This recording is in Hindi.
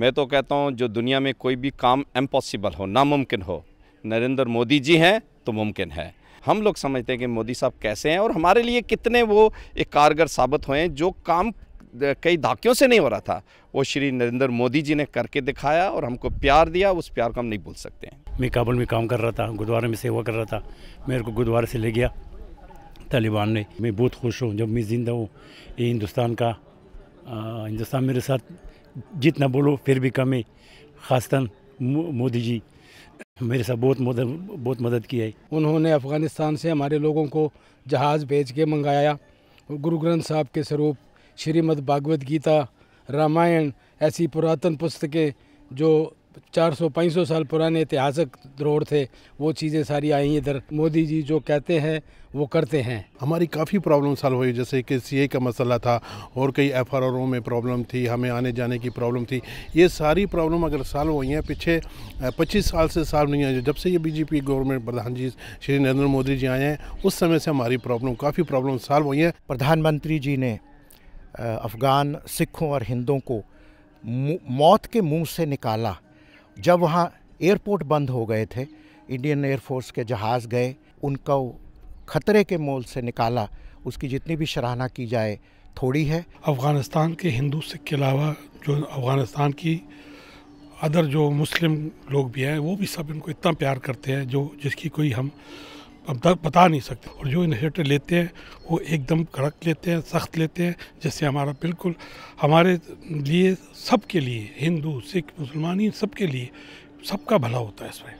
मैं तो कहता हूँ जो दुनिया में कोई भी काम इम्पॉसिबल हो नामुमकिन हो नरेंद्र मोदी जी हैं तो मुमकिन है हम लोग समझते हैं कि मोदी साहब कैसे हैं और हमारे लिए कितने वो एक कारगर साबित हुए हैं जो काम कई धाकियों से नहीं हो रहा था वो श्री नरेंद्र मोदी जी ने करके दिखाया और हमको प्यार दिया उस प्यार को हम नहीं भूल सकते हैं मैं काबुल में काम कर रहा था गुरुद्वारे में सेवा कर रहा था मेरे को गुरुद्वारे से ले गया तालिबान ने मैं बहुत खुश हूँ जब मैं ज़िंदा हूँ ये हिंदुस्तान का हिंदुस्तान मेरे साथ जितना बोलो फिर भी कम है ख़ासतन मोदी जी मेरे साथ बहुत मदद बहुत मदद की है उन्होंने अफ़गानिस्तान से हमारे लोगों को जहाज़ भेज के मंगाया गुरु ग्रंथ साहब के स्वरूप श्रीमद् भागवत गीता रामायण ऐसी पुरातन पुस्तकें जो चार सौ पाँच सौ साल पुराने ऐतिहासिक द्रोड़ थे वो चीज़ें सारी आई इधर मोदी जी जो कहते हैं वो करते हैं हमारी काफ़ी प्रॉब्लम सॉल्व हुई जैसे कि सी का मसला था और कई एफ आर में प्रॉब्लम थी हमें आने जाने की प्रॉब्लम थी ये सारी प्रॉब्लम अगर सॉल्व हुई हैं पीछे 25 साल से सॉल्व नहीं आई जब से ये बीजेपी गवर्नमेंट प्रधान जी श्री नरेंद्र मोदी जी आए हैं उस समय से हमारी प्रॉब्लम काफ़ी प्रॉब्लम सॉल्व हुई हैं प्रधानमंत्री जी ने अफ़गान सिखों और हिंदों को मौत के मुँह से निकाला जब वहाँ एयरपोर्ट बंद हो गए थे इंडियन एयरफोर्स के जहाज़ गए उनका खतरे के मोल से निकाला उसकी जितनी भी सराहना की जाए थोड़ी है अफ़गानिस्तान के हिंदू सिख के अलावा जो अफ़गानिस्तान की अदर जो मुस्लिम लोग भी हैं वो भी सब इनको इतना प्यार करते हैं जो जिसकी कोई हम अब तक बता नहीं सकते और जो इन्हेटर लेते हैं वो एकदम कड़क लेते हैं सख्त लेते हैं जिससे हमारा बिल्कुल हमारे लिए सबके लिए हिंदू सिख मुसलमान इन सबके लिए सबका भला होता है इसमें